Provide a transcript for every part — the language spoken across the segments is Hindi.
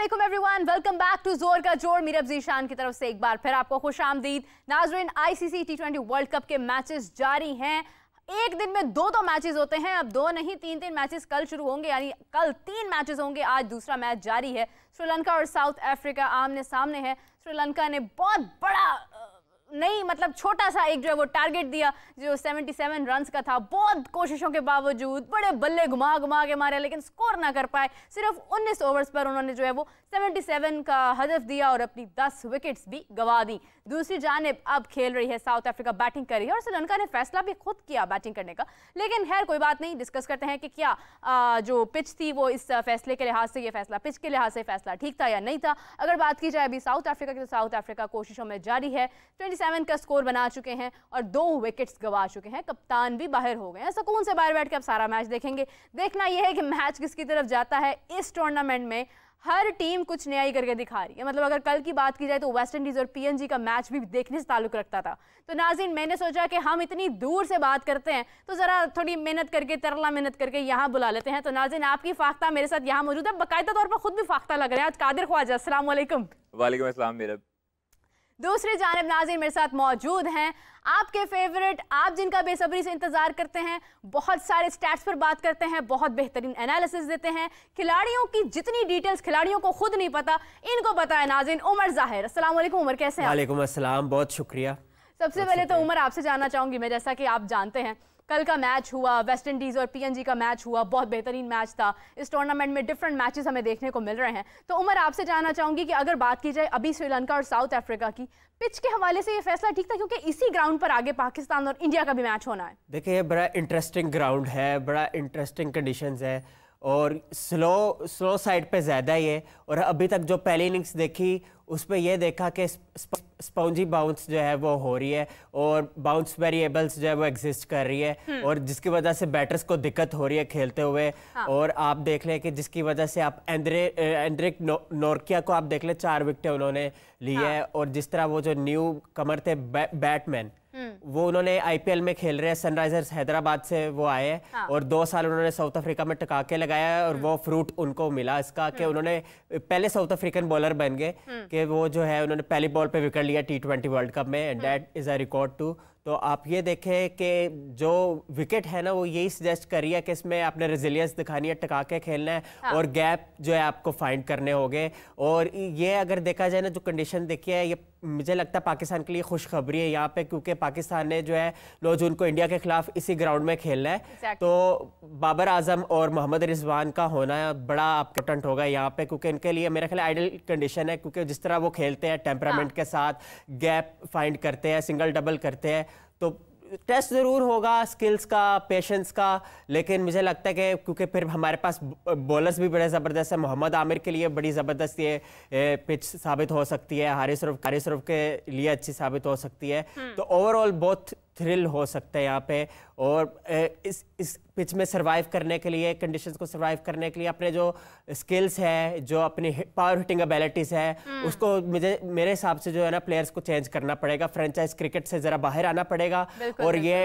वालेकुम एवरीवन वेलकम बैक टू जोर का जोर मीरब जीशान की तरफ से एक बार फिर आपको खुश आमदीद नाजरीन ICC T twenty world cup के मैचेस जारी हैं एक दिन में दो दो मैचेस होते हैं अब दो नहीं तीन तीन मैचेस कल शुरू होंगे यानी कल तीन मैचेस होंगे आज दूसरा मैच जारी है श्रीलंका और साउथ अफ्रीका आमने सामने है श्रीलंका ने बहुत बड़ा नहीं मतलब छोटा सा एक जो है वो टारगेट दिया जो 77 रन्स का था बहुत कोशिशों के बावजूद बड़े बल्ले घुमा घुमा के मारे लेकिन स्कोर ना कर पाए सिर्फ 19 ओवर्स पर उन्होंने जो है वो 77 का हदफ दिया और अपनी 10 विकेट्स भी गवा दी दूसरी जानब अब खेल रही है साउथ अफ्रीका बैटिंग कर रही है और श्रीलंका ने फैसला भी खुद किया बैटिंग करने का लेकिन खैर कोई बात नहीं डिस्कस करते हैं कि क्या आ, जो पिच थी वो इस फैसले के लिहाज से ये फैसला पिच के लिहाज से फैसला ठीक था या नहीं था अगर बात की जाए अभी साउथ अफ्रीका की तो साउथ अफ्रीका कोशिशों में जारी है ट्वेंटी 47 का स्कोर बना चुके हैं और दो विकेट्स गवा चुके हैं कप्तान भी बाहर हो गए हैं सुकून से बाहर बैठ के आप सारा मैच देखेंगे देखना यह है कि मैच किसकी तरफ जाता है इस टूर्नामेंट में हर टीम कुछ नया ही करके दिखा रही है मतलब अगर कल की बात की जाए तो वेस्ट इंडीज़ और पीएनजी का मैच भी देखने से ताल्लुक रखता था तो नाजिन मैंने सोचा कि हम इतनी दूर से बात करते हैं तो ज़रा थोड़ी मेहनत करके तरला मेहनत करके यहाँ बुला लेते हैं तो नाजिन आपकी फाख्ता मेरे साथ यहाँ मौजूद है बाकायदा तौर पर खुद भी फाख्ता लग रहे हैं आज कादिर ख्वाजा असल वाले मेरा दूसरी जानब नाजी मेरे साथ मौजूद हैं आपके फेवरेट आप जिनका बेसब्री से इंतज़ार करते हैं बहुत सारे स्टैट्स पर बात करते हैं बहुत बेहतरीन एनालिसिस देते हैं खिलाड़ियों की जितनी डिटेल्स खिलाड़ियों को खुद नहीं पता इनको बताए नाजिन उमर जाहिर असलम उमर कैसे हैं बहुत शुक्रिया सबसे पहले तो उमर आपसे जानना चाहूंगी मैं जैसा कि आप जानते हैं कल का मैच हुआ वेस्ट इंडीज़ और पीएनजी का मैच हुआ बहुत बेहतरीन मैच था इस टूर्नामेंट में डिफरेंट मैचेस हमें देखने को मिल रहे हैं तो उमर आपसे जानना चाहूंगी कि अगर बात की जाए अभी श्रीलंका और साउथ अफ्रीका की पिच के हवाले से ये फैसला ठीक था क्योंकि इसी ग्राउंड पर आगे पाकिस्तान और इंडिया का भी मैच होना है देखिए ये बड़ा इंटरेस्टिंग ग्राउंड है बड़ा इंटरेस्टिंग कंडीशन है और स्लो स्लो साइड पर ज़्यादा ही है और अभी तक जो पहली इनिंग्स देखी उस पर यह देखा कि स्पॉन्जी बाउंस जो है वो हो रही है और बाउंस वेरिएबल्स जो है वो एग्जिस्ट कर रही है हम्म। और जिसकी वजह से बैटर्स को दिक्कत हो रही है खेलते हुए हाँ। और आप देख लें कि जिसकी वजह से आप एंड्रे एंड्रिक नो, नोरकिया को आप देख लें चार विकटें उन्होंने ली हाँ। है और जिस तरह वो जो न्यू कमर थे बै, बैटमैन हम्म। वो उन्होंने आईपीएल में खेल रहे हैं सनराइजर्स हैदराबाद से वो आए हाँ। और दो साल उन्होंने साउथ अफ्रीका में के लगाया और हम्म। वो फ्रूट उनको मिला इसका कि हम्म। उन्होंने पहले साउथ अफ्रीकन बॉलर बन गए कि वो जो है उन्होंने पहली बॉल पे विकेट लिया टी ट्वेंटी वर्ल्ड कप में and that is a record too तो आप ये देखें कि जो विकेट है ना वो यही सजेस्ट करी है कि इसमें आपने रेजिलियंस दिखानी है टका के खेलना है हाँ। और गैप जो है आपको फाइंड करने होंगे और ये अगर देखा जाए ना जो कंडीशन देखी है ये मुझे लगता है पाकिस्तान के लिए खुशखबरी है यहाँ पे क्योंकि पाकिस्तान ने जो है नौ जून को इंडिया के खिलाफ इसी ग्राउंड में खेलना है exactly. तो बाबर आजम और मोहम्मद रिजवान का होना बड़ा इंपॉर्टेंट होगा यहाँ पे क्योंकि इनके लिए मेरा ख्याल आइडल कंडीशन है क्योंकि जिस तरह वो खेलते हैं टेम्परामेंट हाँ. के साथ गैप फाइंड करते हैं सिंगल डबल करते हैं तो टेस्ट ज़रूर होगा स्किल्स का पेशेंस का लेकिन मुझे लगता है कि क्योंकि फिर हमारे पास बॉलर्स भी बड़े ज़बरदस्त है मोहम्मद आमिर के लिए बड़ी ज़बरदस्त ये पिच साबित हो सकती है हारिस रफ हारिस रफ के लिए अच्छी साबित हो सकती है हम्म। तो ओवरऑल बहुत थ्रिल हो सकता है यहाँ पे और इस इस पिच में सर्वाइव करने के लिए कंडीशंस को सर्वाइव करने के लिए अपने जो स्किल्स है जो अपनी पावर हिटिंग एबिलिटीज़ है हम्म। उसको मुझे मेरे हिसाब से जो है ना प्लेयर्स को चेंज करना पड़ेगा फ्रेंचाइज क्रिकेट से ज़रा बाहर आना पड़ेगा और ये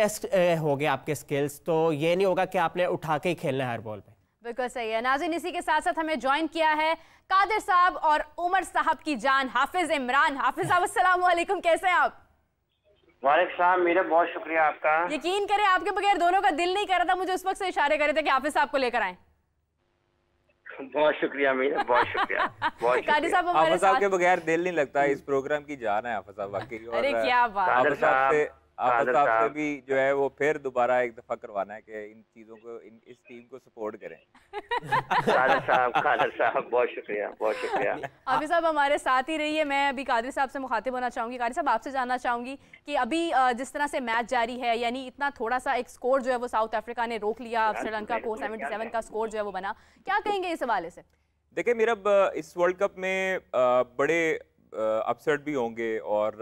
टेस्ट हो गया आपके स्किल्स तो ये नहीं होगा कि आपने उठा के ही खेलना है हर बॉल पे बिल्कुल सही है नाजिन इसी के साथ साथ हमें ज्वाइन किया है कादिर साहब और उमर साहब की जान हाफिज इमरान हाफिज साहब असल कैसे हैं आप वालिक साहब मेरा बहुत शुक्रिया आपका यकीन करें आपके बगैर दोनों का दिल नहीं कर रहा था मुझे उस वक्त से इशारे करे थे कि हाफिज आपको लेकर आए बहुत शुक्रिया मेरा बहुत शुक्रिया बहुत शुक्रिया। साहब हमारे के बगैर दिल नहीं लगता इस प्रोग्राम की जान है आफिस साहब वाकई और अरे क्या बात हाफिज साहब मतलब साहब से भी जो है वो फिर दोबारा एक दफा करवाना है कि इन चीजों को इन इस टीम को सपोर्ट करें कादर साहब कादर साहब बहुत शुक्रिया बहुत शुक्रिया आफिर साहब हमारे साथ ही रहिए मैं अभी साहब से मुखातिब होना चाहूंगी साहब आपसे जानना चाहूंगी कि अभी जिस तरह से मैच जारी है यानी इतना थोड़ा सा एक स्कोर जो है वो साउथ अफ्रीका ने रोक लिया श्रीलंका को सेवेंटी का स्कोर जो है वो बना क्या कहेंगे इस हवाले से देखिये मेरा इस वर्ल्ड कप में बड़े अपसेट भी होंगे और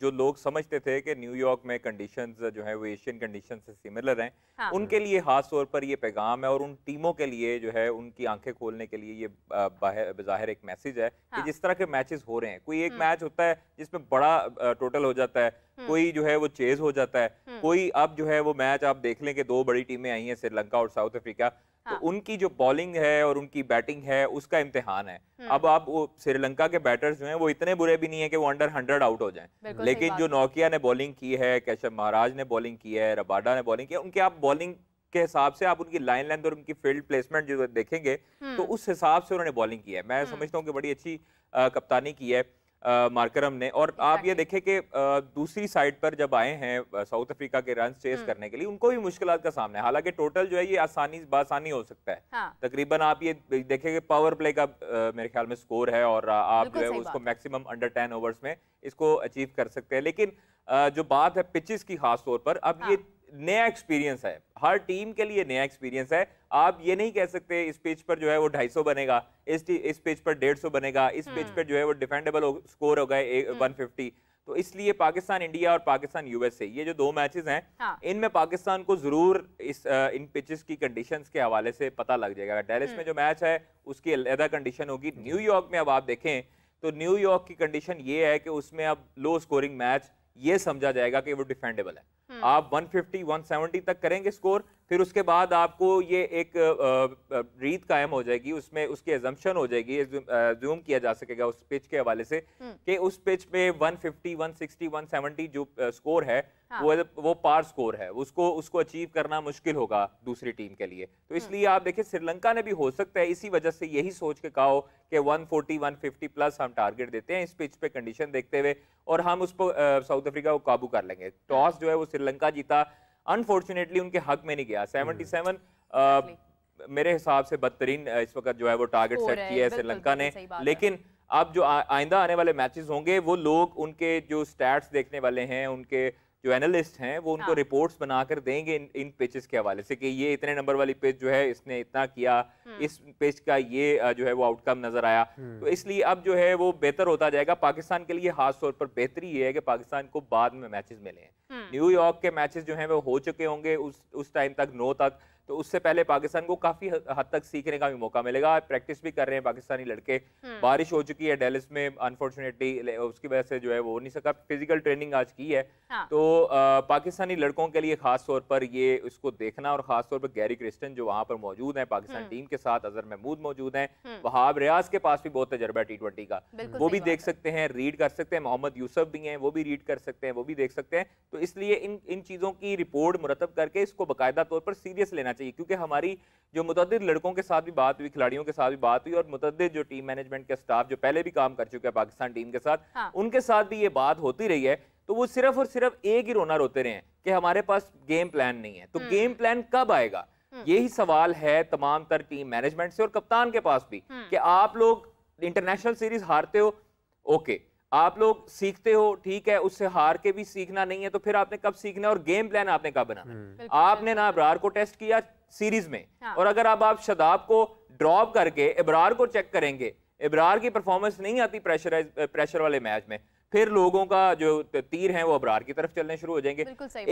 जो लोग समझते थे कि न्यूयॉर्क में कंडीशंस जो है वो एशियन कंडीशन से सिमिलर हैं हाँ। उनके लिए खास तौर पर ये पैगाम है और उन टीमों के लिए जो है उनकी आंखें खोलने के लिए ये बाहर एक मैसेज है हाँ। कि जिस तरह के मैचेस हो रहे हैं कोई एक मैच हम्म। होता है जिसमें बड़ा टोटल हो जाता है हम्म। कोई जो है वो चेज हो जाता है हम्म। कोई अब जो है वो मैच आप देख लें कि दो बड़ी टीमें आई हैं श्रीलंका और साउथ अफ्रीका तो हाँ। उनकी जो बॉलिंग है और उनकी बैटिंग है उसका इम्तिहान है हम्म। अब आप वो श्रीलंका के बैटर्स जो हैं वो इतने बुरे भी नहीं है कि वो अंडर हंड्रेड आउट हो जाएं लेकिन जो नोकिया ने बॉलिंग की है कैशव महाराज ने बॉलिंग की है रबाडा ने बॉलिंग की है उनके आप बॉलिंग के हिसाब से आप उनकी लाइन लेंथ और उनकी फील्ड प्लेसमेंट जो देखेंगे तो हम्म। उस हिसाब से उन्होंने बॉलिंग की है मैं हम्म। समझता हूँ कि बड़ी अच्छी कप्तानी की है मार्करम ने और आप ये देखें कि दूसरी साइड पर जब आए हैं साउथ अफ्रीका के रन चेस हम्म। करने के लिए उनको भी मुश्किल का सामना है हालांकि टोटल जो है ये आसानी बासानी हो सकता है हाँ। तकरीबन आप ये देखें कि पावर प्ले का मेरे ख्याल में स्कोर है और आप जो है उसको मैक्सिमम अंडर टेन ओवर्स में इसको अचीव कर सकते हैं लेकिन जो बात है पिचेस की खास तौर पर अब ये हाँ। नया एक्सपीरियंस है हर टीम के लिए नया एक्सपीरियंस है आप ये नहीं कह सकते इस पेज पर जो है वो ढाई सौ बनेगा इस इस पेज पर सौ बनेगा इस पेज हम्म। पर जो है वो डिफेंडेबल हो, स्कोर वन फिफ्टी तो इसलिए पाकिस्तान इंडिया और पाकिस्तान यूएसए ये जो दो मैचेस हैं हाँ। इनमें पाकिस्तान को जरूर इस आ, इन पिचेस की कंडीशंस के हवाले से पता लग जाएगा डेलिस में हम्म। जो मैच है उसकी अलहदा कंडीशन होगी न्यूयॉर्क में अब आप देखें तो न्यूयॉर्क की कंडीशन ये है कि उसमें अब लो स्कोरिंग मैच ये समझा जाएगा कि वो डिफेंडेबल है हम्म। आप 150 170 तक करेंगे स्कोर फिर उसके बाद आपको ये एक रीत कायम हो जाएगी उसमें उसकी एजम्पन हो जाएगी जूम किया जा सकेगा उस पिच के हवाले से हम्म। कि उस पिच में 150, 160, 170 जो स्कोर है हाँ। वो वो पार स्कोर है उसको उसको अचीव करना मुश्किल होगा दूसरी टीम के लिए तो हम्म। इसलिए आप देखिए श्रीलंका ने भी हो सकता है इसी वजह से यही सोच के कहा कि 140 150 प्लस हम टारगेट देते हैं इस पिच पे कंडीशन देखते हुए और हम उस पर साउथ अफ्रीका को काबू कर लेंगे टॉस हाँ। जो है वो श्रीलंका जीता अनफॉर्चुनेटली उनके हक में नहीं गया सेवेंटी हम्म। सेवन uh, मेरे हिसाब से बदतरीन uh, इस वक्त जो है वो टारगेट सेट किया है श्रीलंका ने लेकिन अब जो आइंदा आने वाले मैचेस होंगे वो लोग उनके जो स्टैट्स देखने वाले हैं उनके जो एनालिस्ट हैं वो उनको हाँ। रिपोर्ट्स बनाकर देंगे इन इन पेजेस के हवाले से कि ये इतने नंबर वाली पेज जो है इसने इतना किया हम्म। इस पेज का ये जो है वो आउटकम नजर आया हम्म। तो इसलिए अब जो है वो बेहतर होता जाएगा पाकिस्तान के लिए खास तौर पर बेहतरी ये है कि पाकिस्तान को बाद में मैचेस मिले न्यूयॉर्क हम्म। के मैचेस जो है वो हो चुके होंगे उस उस टाइम तक नौ तक तो उससे पहले पाकिस्तान को काफी हद तक सीखने का भी मौका मिलेगा प्रैक्टिस भी कर रहे हैं पाकिस्तानी लड़के हम्म। बारिश हो चुकी है डेलिस में अनफॉर्चुनेटली उसकी वजह से जो है वो नहीं सका फिजिकल ट्रेनिंग आज की है हाँ। तो आ, पाकिस्तानी लड़कों के लिए खास तौर पर ये उसको देखना और खास तौर पर गैरी क्रिस्टन जो वहाँ पर मौजूद है पाकिस्तान हम्म। टीम के साथ अजहर महमूद मौजूद है हम्म। वहाब रियाज के पास भी बहुत तजर्बा है टी ट्वेंटी का वो भी देख सकते हैं रीड कर सकते हैं मोहम्मद यूसफ भी हैं वो भी रीड कर सकते हैं वो भी देख सकते हैं तो इसलिए इन इन चीज़ों की रिपोर्ट मुरतब करके इसको बाकायदा तौर पर सीरियस लेना चाहिए क्योंकि हमारी जो मुतद लड़कों के साथ भी बात हुई खिलाड़ियों के साथ भी बात हुई और मुतद जो टीम मैनेजमेंट के स्टाफ जो पहले भी काम कर चुके हैं पाकिस्तान टीम के साथ हाँ। उनके साथ भी ये बात होती रही है तो वो सिर्फ और सिर्फ एक ही रोना रोते रहे हैं कि हमारे पास गेम प्लान नहीं है तो गेम हम्म। प्लान कब आएगा हम्म। यही सवाल है तमाम तर टीम मैनेजमेंट से और कप्तान के पास भी हम्म। कि आप लोग इंटरनेशनल सीरीज हारते हो ओके आप लोग सीखते हो ठीक है उससे हार के भी सीखना नहीं है तो फिर आपने कब सीखना है और गेम प्लान आपने कब बनाना हम्म। आपने ना अबरार को टेस्ट किया सीरीज में हाँ। और अगर आप आप शदाब को ड्रॉप करके इबरार को चेक करेंगे इबरार की परफॉर्मेंस नहीं आती प्रेशर प्रेशर वाले मैच में फिर लोगों का जो तीर है वो अबरार की तरफ चलने शुरू हो जाएंगे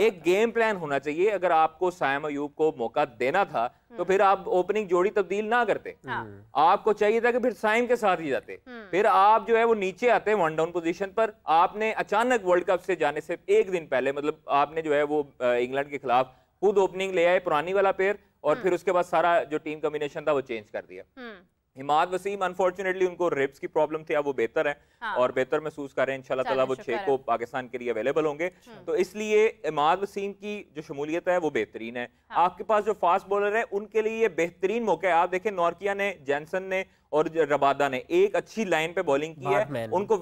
एक गेम प्लान होना चाहिए अगर आपको सायम अयूब को मौका देना था तो हम्म। फिर आप ओपनिंग जोड़ी तब्दील ना करते हाँ। आपको चाहिए था कि फिर साइम के साथ ही जाते हम्म। फिर आप जो है वो नीचे आते वन डाउन पोजीशन पर आपने अचानक वर्ल्ड कप से जाने से एक दिन पहले मतलब आपने जो है वो इंग्लैंड के खिलाफ खुद ओपनिंग ले आए पुरानी वाला पेयर और हम्म। फिर उसके बाद सारा जो टीम कॉम्बिनेशन था वो चेंज कर दिया इमाद वसीम अनफॉर्चुनेटली उनको रिप्स की प्रॉब्लम थी अब वो बेहतर है हाँ। और बेहतर महसूस कर रहे हैं इंशाल्लाह ताला वो छः को पाकिस्तान के लिए अवेलेबल होंगे हम्म। तो इसलिए इमाद वसीम की जो शमूलियत है वो बेहतरीन है हाँ। आपके पास जो फास्ट बॉलर है उनके लिए ये बेहतरीन मौका है आप देखें नॉर्किया ने जैनसन ने और रबादा ने एक अच्छी लाइन पे बॉलिंग की है उनको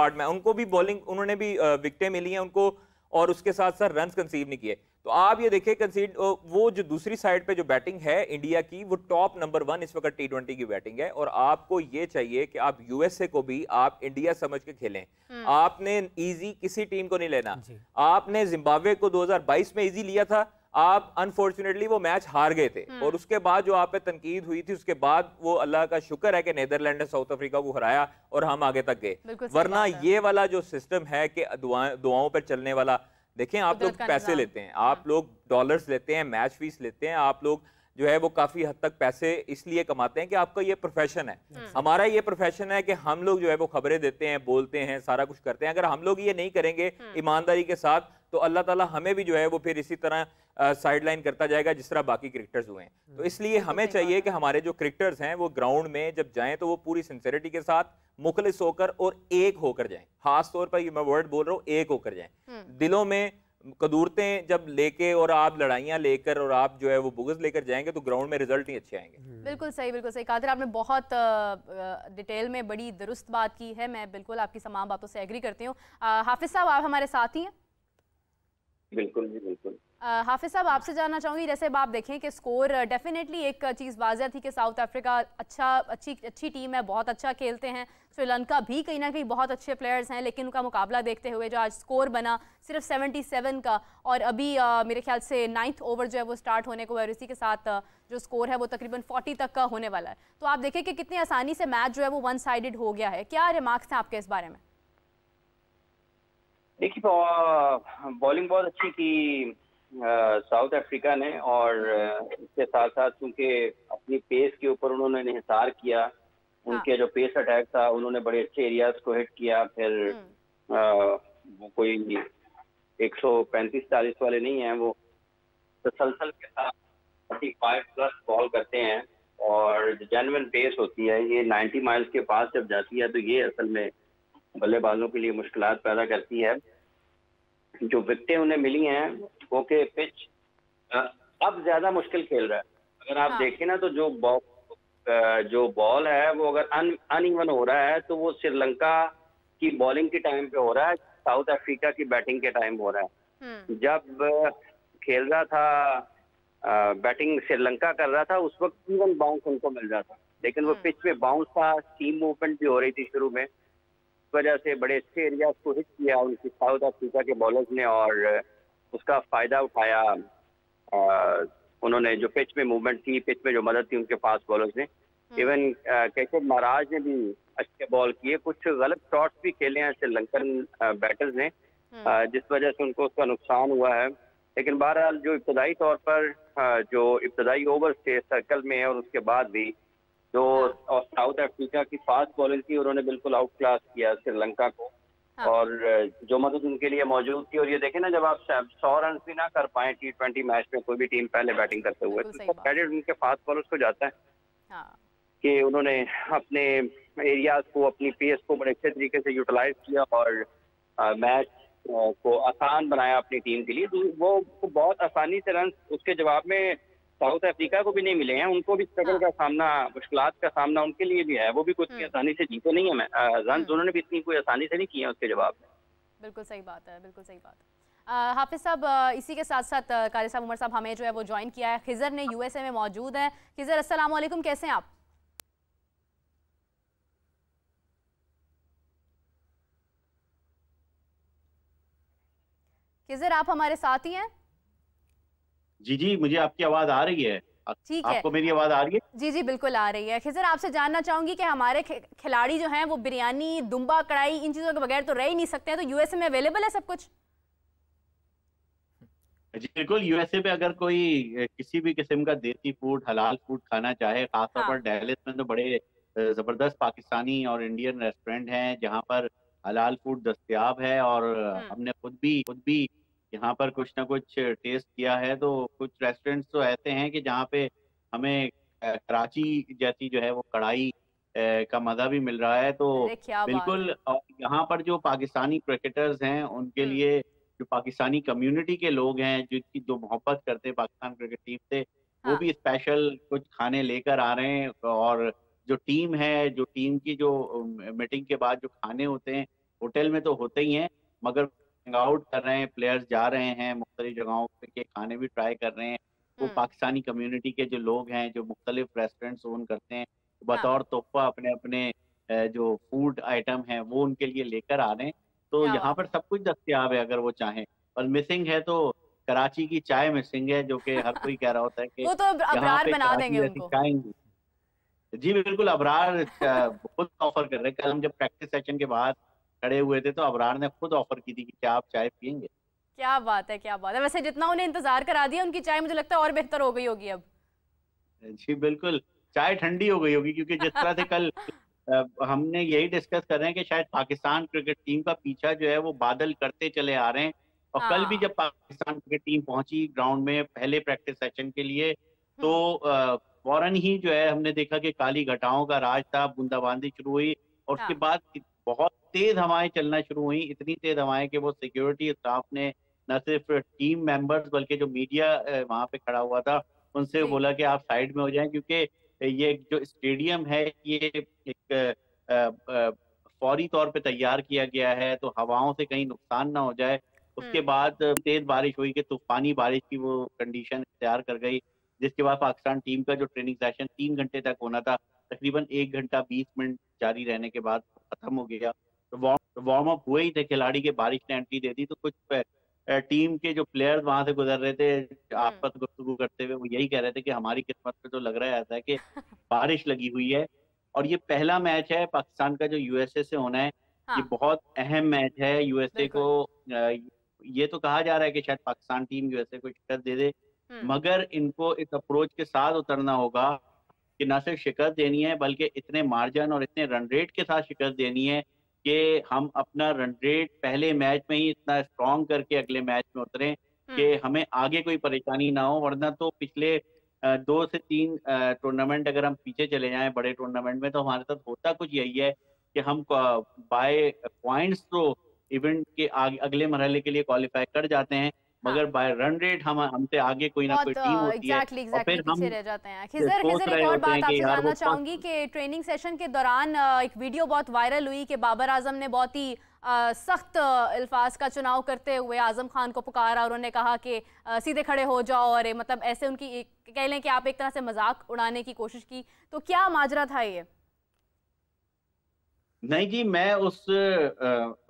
बाडमैन उनको भी बॉलिंग उन्होंने भी विकटें मिली हैं उनको और उसके साथ साथ रन कंसीव नहीं किए तो आप ये देखिए कंसीड वो जो दूसरी साइड पे जो बैटिंग है इंडिया की वो टॉप नंबर वन इस वक्त टी ट्वेंटी की बैटिंग है और आपको ये चाहिए कि आप यूएसए को भी आप इंडिया समझ के खेलें हम्म। आपने इजी किसी टीम को नहीं लेना आपने जिम्बाब्वे को 2022 में इजी लिया था आप अनफॉर्चुनेटली वो मैच हार गए थे हम्म। और उसके बाद जो आप पे तनकीद हुई थी उसके बाद वो अल्लाह का शुक्र है कि नीदरलैंड ने साउथ अफ्रीका को हराया और हम आगे तक गए वरना ये वाला जो सिस्टम है कि दुआओं पर चलने वाला देखें तो आप लोग पैसे लेते हैं आप हाँ। लोग डॉलर्स लेते हैं मैच फीस लेते हैं आप लोग जो है वो काफ़ी हद तक पैसे इसलिए कमाते हैं कि आपका ये प्रोफेशन है हम्म। हमारा ये प्रोफेशन है कि हम लोग जो है वो खबरें देते हैं बोलते हैं सारा कुछ करते हैं अगर हम लोग ये नहीं करेंगे हम्म। ईमानदारी के साथ तो अल्लाह ताला हमें भी जो है वो फिर इसी तरह साइड लाइन करता जाएगा जिस तरह बाकी क्रिकेटर्स हुए हैं तो हम्म। इसलिए तो हमें चाहिए कि हमारे जो क्रिकेटर्स हैं वो ग्राउंड में जब जाएं तो वो पूरी सिंसेरिटी के साथ मुखलिस होकर और एक होकर जाएं खास तौर पर ये मैं वर्ड बोल रहा हूँ एक होकर जाएं हम्म। दिलों में कदूरतें जब लेके और आप लड़ाइयाँ लेकर और आप जो है वो बुगज लेकर जाएंगे तो ग्राउंड में रिजल्ट ही अच्छे आएंगे हम्म। बिल्कुल सही बिल्कुल सही कादर आपने बहुत डिटेल में बड़ी दुरुस्त बात की है मैं बिल्कुल आपकी तमाम बातों से एग्री करती हूँ हाफिज साहब आप हमारे साथ ही हैं बिल्कुल जी बिल्कुल हाफिज साहब आपसे जानना चाहूंगी जैसे अब आप देखें कि स्कोर डेफिनेटली एक चीज़ वाजिया थी कि साउथ अफ्रीका अच्छा अच्छी अच्छी टीम है बहुत अच्छा खेलते हैं श्रीलंका भी कहीं ना कहीं बहुत अच्छे प्लेयर्स हैं लेकिन उनका मुकाबला देखते हुए जो आज स्कोर बना सिर्फ 77 का और अभी आ, मेरे ख्याल से नाइन्थ ओवर जो है वो स्टार्ट होने को और इसी के साथ जो स्कोर है वो तकरीबन 40 तक का होने वाला है तो आप देखें कि कितनी आसानी से मैच जो है वो वन साइडेड हो गया है क्या रिमार्क्स हैं आपके इस बारे में देखिए तो, बॉलिंग बहुत अच्छी थी साउथ अफ्रीका ने और इसके साथ साथ चूंकि अपनी पेस के ऊपर उन्होंने निहसार किया हाँ। उनके जो पेस अटैक था उन्होंने बड़े अच्छे एरियाज को हिट किया फिर हम्म। वो कोई एक पैंतीस चालीस वाले नहीं हैं वो तसलसल के साथ थर्टी फाइव प्लस बॉल करते हैं और जेनवन पेस होती है ये 90 माइल्स के पास जब जाती है तो ये असल में बल्लेबाजों के लिए मुश्किल पैदा करती है जो विकटें उन्हें मिली हैं वो के पिच अब ज्यादा मुश्किल खेल रहा है अगर आप हाँ। देखें ना तो जो बॉल जो बॉल है वो अगर अन अनइवन हो रहा है तो वो श्रीलंका की बॉलिंग के टाइम पे हो रहा है साउथ अफ्रीका की बैटिंग के टाइम हो रहा है हम्म। जब खेल रहा था बैटिंग श्रीलंका कर रहा था उस वक्त इवन बाउंस उनको मिल रहा था लेकिन वो पिच हम्म। पे बाउंस था टीम मूवमेंट भी हो रही थी शुरू में वजह से बड़े अच्छे एरियाज को हिट किया उनकी साउथ अफ्रीका के बॉलर्स ने और उसका फायदा उठाया उन्होंने जो पिच में मूवमेंट की पिच में जो मदद थी उनके पास बॉलर्स ने इवन हम्म। कैसे महाराज ने भी अच्छे बॉल किए कुछ गलत शॉट्स भी खेले हैं श्रीलंकन बैटर्स ने हम्म। जिस वजह से उनको उसका नुकसान हुआ है लेकिन बहरहाल जो इब्तदाई तौर पर जो इब्तदाई ओवर थे सर्कल में और उसके बाद भी जो तो हाँ। और साउथ अफ्रीका की फास्ट बॉलर थी उन्होंने बिल्कुल आउट क्लास किया श्रीलंका को हाँ। और जो मदद उनके लिए मौजूद थी और ये देखे ना जब आप सौ रन भी ना कर पाए टी ट्वेंटी मैच में कोई भी टीम पहले बैटिंग करते हुए तो क्रेडिट तो उनके फास्ट बॉलर्स को जाता है हाँ। कि उन्होंने अपने एरियाज को अपनी पेस को बड़े अच्छे तरीके से यूटिलाइज किया और मैच को आसान बनाया अपनी टीम के लिए तो वो बहुत आसानी से रन उसके जवाब में साउथ अफ्रीका को भी नहीं मिले हैं उनको भी स्ट्रगल हाँ। का सामना मुश्किल का सामना उनके लिए भी है वो भी कुछ हम्म। आसानी से जीते नहीं है रन उन्होंने भी इतनी कोई आसानी से नहीं किए उसके जवाब में बिल्कुल सही बात है बिल्कुल सही बात है हाफिज साहब इसी के साथ साथ कार्य साहब उमर साहब हमें जो है वो ज्वाइन किया है खिजर ने यूएसए में मौजूद है खिजर अस्सलाम कैसे हैं आप खिजर आप हमारे साथ ही हैं जी जी मुझे आपकी आवाज आ रही है ठीक है आपको मेरी आवाज आ रही है जी जी बिल्कुल आ रही है खिजर आपसे जानना चाहूंगी कि हमारे खिलाड़ी जो हैं वो बिरयानी दुम्बा कढ़ाई इन चीजों के बगैर तो रह ही नहीं सकते हैं तो यूएसए में अवेलेबल है सब कुछ जी बिल्कुल यूएसए पे अगर कोई किसी भी किस्म का देसी फूड हलाल फूड खाना चाहे खासतौर हाँ। पर डेलिस में तो बड़े जबरदस्त पाकिस्तानी और इंडियन रेस्टोरेंट हैं जहाँ पर हलाल फूड दस्तियाब है और हम्म। हमने खुद भी खुद भी यहाँ पर कुछ ना कुछ टेस्ट किया है तो कुछ रेस्टोरेंट्स तो ऐसे हैं कि जहाँ पे हमें कराची जैसी जो है वो कढ़ाई का मजा भी मिल रहा है तो बिल्कुल यहाँ पर जो पाकिस्तानी क्रिकेटर्स हैं उनके हम्म। लिए जो पाकिस्तानी कम्युनिटी के लोग हैं जिनकी जो मोहब्बत करते हैं पाकिस्तान क्रिकेट टीम से हाँ। वो भी स्पेशल कुछ खाने लेकर आ रहे हैं और जो टीम है जो टीम की जो मीटिंग के बाद जो खाने होते हैं होटल में तो होते ही हैं मगर हैंग आउट कर रहे हैं प्लेयर्स जा रहे हैं मुख्तलि जगहों पे के खाने भी ट्राई कर रहे हैं वो हम्म। पाकिस्तानी कम्युनिटी के जो लोग हैं जो मुख्तलिफ रेस्टोरेंट्स ओन करते हैं बतौर हाँ। तोहफा अपने अपने जो फूड आइटम है वो उनके लिए लेकर आ रहे हैं तो यहाँ पर सब कुछ दस्तियाब है अगर वो चाहें और मिसिंग है तो कराची की चाय मिसिंग है जो कि हर कोई कह रहा होता है कि वो तो अबरार बना देंगे उनको जी बिल्कुल अबरार बहुत ऑफर कर रहे हैं कल हम जब प्रैक्टिस सेशन के बाद खड़े हुए थे तो अबरार ने खुद ऑफर की थी कि क्या आप चाय पियेंगे क्या बात है क्या बात है वैसे जितना उन्हें इंतजार करा दिया उनकी चाय मुझे लगता है और बेहतर हो गई होगी अब जी बिल्कुल चाय ठंडी हो गई होगी क्योंकि जिस तरह से कल हमने यही डिस्कस कर रहे हैं कि शायद पाकिस्तान क्रिकेट टीम का पीछा जो है वो बादल करते चले आ रहे हैं और हाँ। कल भी हाँ। जब पाकिस्तान क्रिकेट टीम पहुंची ग्राउंड में पहले प्रैक्टिस सेशन के लिए तो हम्म। फौरन ही जो है हमने देखा कि काली घटाओं का राज था बूंदाबांदी शुरू हुई और हाँ। उसके बाद बहुत तेज हवाएं चलना शुरू हुई इतनी तेज हवाएं कि वो सिक्योरिटी स्टाफ ने न सिर्फ टीम मेंबर्स बल्कि जो मीडिया वहां पे खड़ा हुआ था उनसे बोला कि आप साइड में हो जाएं क्योंकि ये जो स्टेडियम है ये एक फौरी तौर पे तैयार किया गया है तो हवाओं से कहीं नुकसान ना हो जाए उसके हम्म। बाद तेज बारिश हुई कि तूफानी बारिश की वो कंडीशन तैयार कर गई जिसके बाद पाकिस्तान टीम का जो ट्रेनिंग सेशन तीन घंटे तक होना था तकरीबन एक घंटा बीस मिनट जारी रहने के बाद खत्म हो गया वार्म तो अप तो हुए ही थे खिलाड़ी के बारिश ने एंट्री दे दी तो कुछ टीम के जो प्लेयर्स वहां से गुजर रहे थे आपस हम्म। गुफ्तु करते हुए वो यही कह रहे थे कि हमारी किस्मत पे तो लग रहा है ऐसा है कि बारिश लगी हुई है और ये पहला मैच है पाकिस्तान का जो यूएसए से होना है हाँ। ये बहुत अहम मैच है यूएसए को ये तो कहा जा रहा है कि शायद पाकिस्तान टीम यूएसए को शिकस्त दे दे हम्म। मगर इनको इस अप्रोच के साथ उतरना होगा कि न सिर्फ शिकस्त देनी है बल्कि इतने मार्जिन और इतने रन रेट के साथ शिकस्त देनी है कि हम अपना रन रेट पहले मैच में ही इतना स्ट्रॉन्ग करके अगले मैच में उतरे हम्म। कि हमें आगे कोई परेशानी ना हो वरना तो पिछले दो से तीन टूर्नामेंट अगर हम पीछे चले जाए बड़े टूर्नामेंट में तो हमारे साथ होता कुछ यही है कि हम बाय पॉइंट्स तो इवेंट के आगे अगले मरहले के लिए क्वालिफाई कर जाते हैं हाँ। मगर बाय रन रेट हम हमसे आगे कोई ना कोई टीम होती exactly, है और फिर हम रह जाते हैं खिजर खिजर एक और बात आपसे जानना चाहूंगी कि ट्रेनिंग सेशन के दौरान एक वीडियो बहुत वायरल हुई कि बाबर आजम ने बहुत ही सख्त अल्फाज का चुनाव करते हुए आजम खान को पुकारा और उन्होंने कहा कि सीधे खड़े हो जाओ और मतलब ऐसे उनकी कह लें कि आप एक तरह से मजाक उड़ाने की कोशिश की तो क्या माजरा था ये नहीं जी मैं उस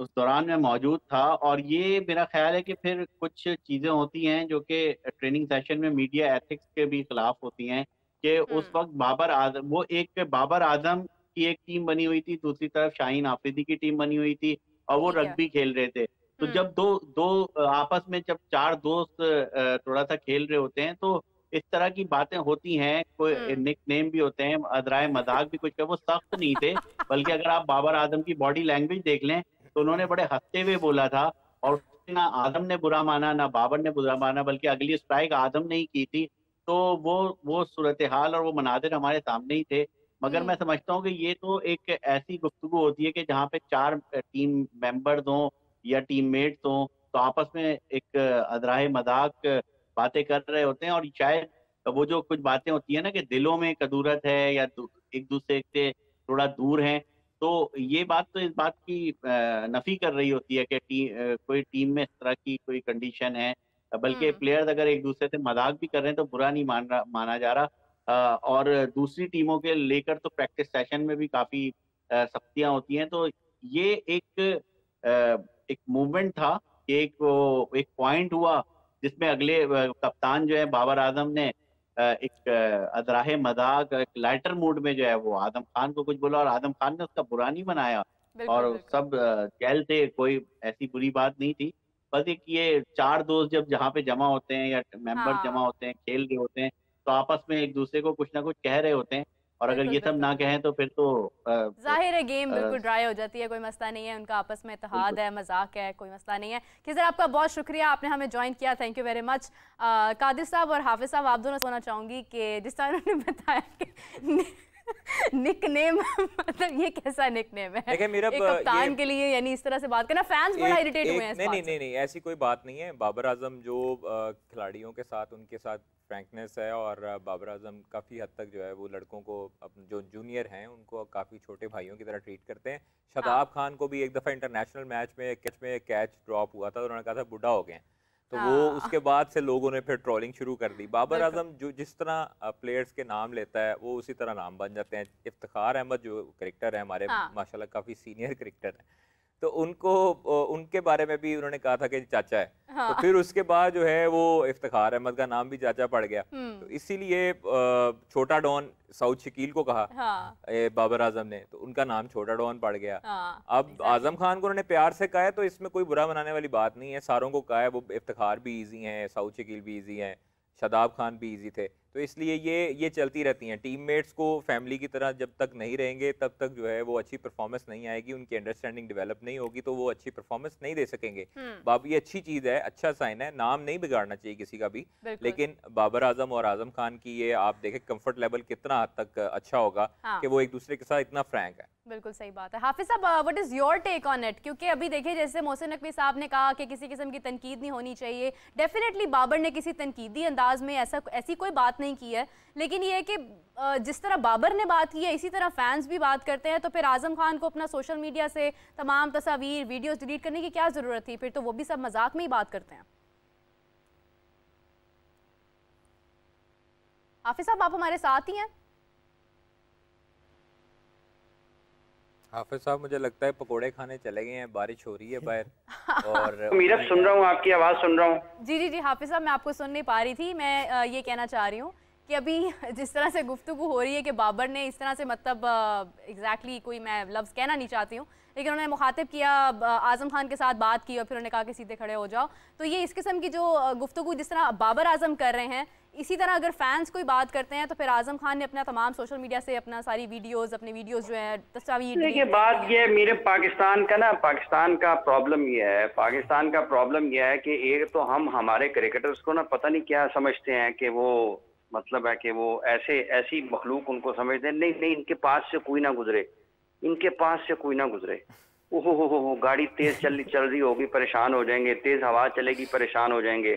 उस दौरान में मौजूद था और ये मेरा ख्याल है कि फिर कुछ चीज़ें होती हैं जो कि ट्रेनिंग सेशन में मीडिया एथिक्स के भी खिलाफ होती हैं कि उस हम्म। वक्त बाबर आजम वो एक बाबर आजम की एक टीम बनी हुई थी दूसरी तरफ शाहीन आफरीदी की टीम बनी हुई थी और वो रग्बी खेल रहे थे तो हम्म। जब दो दो आपस में जब चार दोस्त थोड़ा सा खेल रहे होते हैं तो इस तरह की बातें होती हैं कोई निक नेम हम्म। भी होते हैं अदराय मजाक भी कुछ वो सख्त नहीं थे बल्कि अगर आप बाबर आजम की बॉडी लैंग्वेज देख लें तो उन्होंने बड़े हंसते हुए बोला था और ना आदम ने बुरा माना ना बाबर ने बुरा माना बल्कि अगली स्ट्राइक आदम ने ही की थी तो वो वो सूरत हाल और वो मनाजिर हमारे सामने ही थे मगर मैं हम्म। समझता हूँ कि ये तो एक ऐसी गुफ्तु होती है कि जहाँ पे चार टीम मेंबर्स हों या टीम मेट्स हों तो आपस में एक अदराह मजाक बातें कर रहे होते हैं और शायद वो जो कुछ बातें होती है ना कि दिलों में कदूरत है या एक दूसरे से थोड़ा दूर है तो ये बात तो इस बात की नफी कर रही होती है कि टी, कोई टीम में इस तरह की कोई कंडीशन है बल्कि हम्म। प्लेयर्स अगर एक दूसरे से मजाक भी कर रहे हैं तो बुरा नहीं मान रहा माना जा रहा और दूसरी टीमों के लेकर तो प्रैक्टिस सेशन में भी काफी सख्तियां होती हैं तो ये एक एक मूवमेंट था एक एक पॉइंट हुआ जिसमें अगले कप्तान जो है बाबर आजम ने एक अदराह मजाक एक लाइटर मूड में जो है वो आदम खान को कुछ बोला और आदम खान ने उसका बुरा नहीं बनाया और बिल्कुल। सब जेल थे कोई ऐसी बुरी बात नहीं थी बस एक ये चार दोस्त जब जहाँ पे जमा होते हैं या मेंबर हाँ। जमा होते हैं खेल रहे होते हैं तो आपस में एक दूसरे को कुछ ना कुछ कह रहे होते हैं और अगर ये सब ना कहें तो फिर तो जाहिर है गेम बिल्कुल ड्राई हो जाती है कोई मसला नहीं है उनका आपस में इतिहाद है मजाक है कोई मसला नहीं है कि सर आपका बहुत शुक्रिया आपने हमें ज्वाइन किया thank you very much Qadir साहब और हाफिज साहब आप दोनों सोना चाहूंगी कि जिस तरह उन्होंने बताया निकनेम मतलब ये कैसा निकनेम है देखिए मेरा कप्तान के लिए यानी इस तरह से बात करना फैंस बड़ा इरिटेट हुए हैं नहीं नहीं नहीं नहीं ऐसी कोई बात नहीं है बाबर आजम जो खिलाड़ियों के साथ उनके साथ फ्रैंकनेस है और बाबर आजम काफ़ी हद तक जो है वो लड़कों को अपने जो जूनियर हैं उनको काफ़ी छोटे भाइयों की तरह ट्रीट करते हैं हाँ। शदाब खान को भी एक दफ़ा इंटरनेशनल मैच में कैच में कैच ड्रॉप हुआ था तो उन्होंने कहा था बुढ़ा हो गए तो वो हाँ। उसके बाद से लोगों ने फिर ट्रोलिंग शुरू कर दी बाबर आजम जो जिस तरह प्लेयर्स के नाम लेता है वो उसी तरह नाम बन जाते हैं इफ्तार अहमद जो क्रिकेटर है हमारे हाँ। माशाल्लाह काफ़ी सीनियर क्रिकेटर है तो उनको उनके बारे में भी उन्होंने कहा था कि चाचा है तो हाँ। तो फिर उसके बाद जो है वो इफ्तार अहमद का नाम भी चाचा पड़ गया तो इसीलिए छोटा डॉन साउथ शकील को कहा हाँ। बाबर आजम ने तो उनका नाम छोटा डॉन पड़ गया हाँ। अब आजम खान को उन्होंने प्यार से कहा है तो इसमें कोई बुरा मनाने वाली बात नहीं है सारों को कहा है वो इफ्तार भी ईजी है साउथ शकील भी ईजी है शदाब खान भी ईजी थे तो इसलिए ये ये चलती रहती हैं टीममेट्स को फैमिली की तरह जब तक नहीं रहेंगे तब तक जो है वो अच्छी परफॉर्मेंस नहीं आएगी उनकी अंडरस्टैंडिंग डेवलप नहीं होगी तो वो अच्छी परफॉर्मेंस नहीं दे सकेंगे हम्म। बाबू ये अच्छी चीज़ है अच्छा साइन है नाम नहीं बिगाड़ना चाहिए किसी का भी लेकिन बाबर आजम और आजम खान की ये आप देखें कम्फर्ट लेवल कितना हद तक अच्छा होगा हाँ। कि वो एक दूसरे के साथ इतना फ्रैंक है बिल्कुल सही बात है हाफिज साहब what is your take on it क्योंकि अभी देखिए जैसे मोहसिन नकवी साहब ने कहा कि किसी किस्म की तनकीद नहीं होनी चाहिए डेफिनेटली बाबर ने किसी तनकीदी अंदाज में ऐसा ऐसी कोई बात नहीं की है लेकिन ये है कि जिस तरह बाबर ने बात की है इसी तरह फैंस भी बात करते हैं तो फिर आजम खान को अपना सोशल मीडिया से तमाम तस्वीर वीडियोस डिलीट करने की क्या ज़रूरत थी फिर तो वो भी सब मजाक में ही बात करते हैं हाफिज साहब आप हमारे साथ ही हैं हाफिज साहब मुझे लगता है पकोड़े खाने चले गए हैं बारिश हो रही है बाहर और तो मीरा सुन रहा हूँ आपकी आवाज़ सुन रहा हूँ जी जी जी हाफिज साहब मैं आपको सुन नहीं पा रही थी मैं ये कहना चाह रही हूँ कि अभी जिस तरह से गुफ्तु हो रही है कि बाबर ने इस तरह से मतलब एग्जैक्टली exactly कोई मैं लफ्ज़ कहना नहीं चाहती हूँ लेकिन उन्होंने मुखातिब किया आज़म खान के साथ बात की और फिर उन्होंने कहा कि सीधे खड़े हो जाओ तो ये इस किस्म की जो गुफ्तु जिस तरह बाबर आजम कर रहे हैं इसी तरह अगर फैंस कोई बात करते हैं तो फिर आजम खान ने अपना तमाम सोशल मीडिया से अपना सारी वीडियोस अपने वीडियोस जो है तस्वीर देखिए बात ये मेरे पाकिस्तान का ना पाकिस्तान का प्रॉब्लम ये है पाकिस्तान का प्रॉब्लम ये है कि एक तो हम हमारे क्रिकेटर्स को ना पता नहीं क्या समझते हैं कि वो मतलब है कि वो ऐसे ऐसी मखलूक उनको समझते हैं नहीं नहीं इनके पास से कोई ना गुजरे इनके पास से कोई ना गुजरे ओहो हो हो गाड़ी तेज चल चल रही होगी परेशान हो जाएंगे तेज हवा चलेगी परेशान हो जाएंगे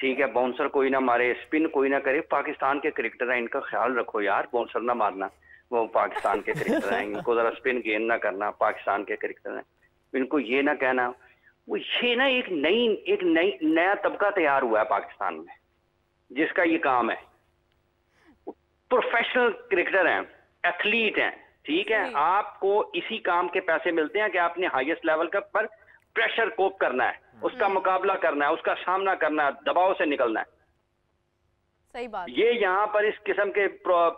ठीक है बाउंसर कोई ना मारे स्पिन कोई ना करे पाकिस्तान के क्रिकेटर है इनका ख्याल रखो यार बाउंसर ना मारना वो पाकिस्तान के क्रिकेटर हैं इनको जरा स्पिन गेंद ना करना पाकिस्तान के क्रिकेटर हैं इनको ये ना कहना वो ये ना एक नई एक नई नया तबका तैयार हुआ है पाकिस्तान में जिसका ये काम है प्रोफेशनल क्रिकेटर हैं एथलीट हैं ठीक है आपको इसी काम के पैसे मिलते हैं कि आपने हाईएस्ट लेवल का पर प्रेशर कोप करना है उसका मुकाबला करना है उसका सामना करना है दबाव से निकलना है सही बात ये यहाँ पर इस किस्म के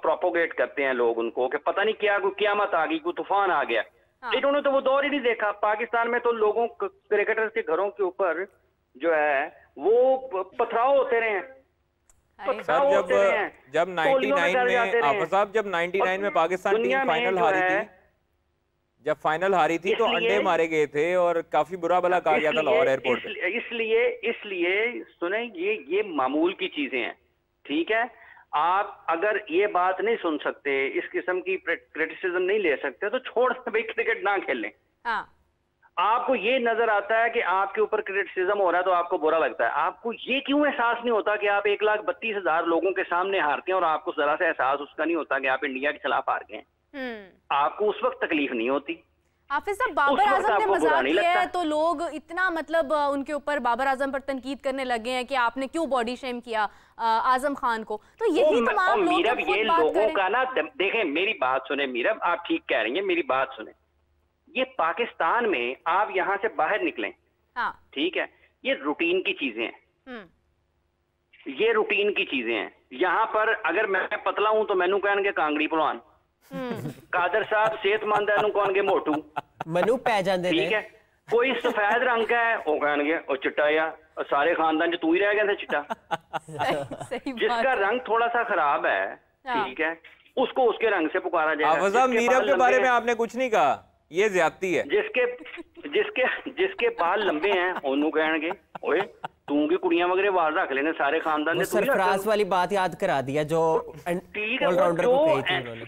प्रोपोगेट करते हैं लोग उनको कि पता नहीं क्या क्या मत आ गई कोई तूफान आ गया हाँ। इन्होंने तो वो दौर ही नहीं देखा पाकिस्तान में तो लोगों क्रिकेटर्स के घरों के ऊपर जो है वो पथराव होते रहे हैं सर जब जब 99 में साहब जब 99 में पाकिस्तान टीम फाइनल हारी थी जब फाइनल हारी थी तो अंडे मारे गए थे और काफी बुरा भला कहा गया था लाहौर एयरपोर्ट इसलिए इसलिए सुने ये ये मामूल की चीजें हैं ठीक है आप अगर ये बात नहीं सुन सकते इस किस्म की क्रिटिसिज्म नहीं ले सकते तो छोड़ भाई क्रिकेट ना खेलें हाँ। आपको ये नजर आता है कि आपके ऊपर क्रिटिसिज्म हो रहा है तो आपको बुरा लगता है आपको ये क्यों एहसास नहीं होता कि आप एक लाख बत्तीस हजार लोगों के सामने हारते हैं और आपको जरा सा एहसास उसका नहीं होता कि आप इंडिया के खिलाफ हार गए हैं हम्म। आपको उस वक्त तकलीफ नहीं होती हाफिज साहब बाबर आजम ने मजाक किया है तो लोग इतना मतलब उनके ऊपर बाबर आजम पर तनकीद करने लगे हैं कि आपने क्यों बॉडी शेम किया आजम खान को तो यही तमाम लोग मीरब ये लोगों का ना देखें मेरी बात सुने मीरब आप ठीक कह रही हैं मेरी बात सुने ये पाकिस्तान में आप यहाँ से बाहर निकले हाँ। ठीक है ये रूटीन की चीजें हैं हम्म। ये रूटीन की चीजें हैं यहाँ पर अगर मैं पतला हूं तो मैनू कहेंगे कांगड़ी पलवान ਕਾਦਰ ਸਾਹਿਬ ਸਿਹਤਮੰਦ ਹੈ ਇਹਨੂੰ ਕਹਣਗੇ ਮੋਟੂ ਮਨੂ ਪੈ ਜਾਂਦੇ ਨੇ ਠੀਕ ਹੈ ਕੋਈ ਸਫੈਦ ਰੰਗ ਹੈ ਉਹ ਕਹਣਗੇ ਉਹ ਚਿੱਟਾ ਆ सारे खानदान तू ही रह गया चिट्टा जिसका रंग थोड़ा सा खराब है हाँ। ठीक है उसको उसके रंग से पुकारा जाएगा नीरव के बारे में आपने कुछ नहीं कहा ये ज्यादती है जिसके जिसके जिसके बाल लंबे हैं ओनू कहणगे ओए तू की कुड़ियां वगैरह बाहर रख लेने सारे खानदान ने सरफराज वाली बात याद करा दिया जो ठीक है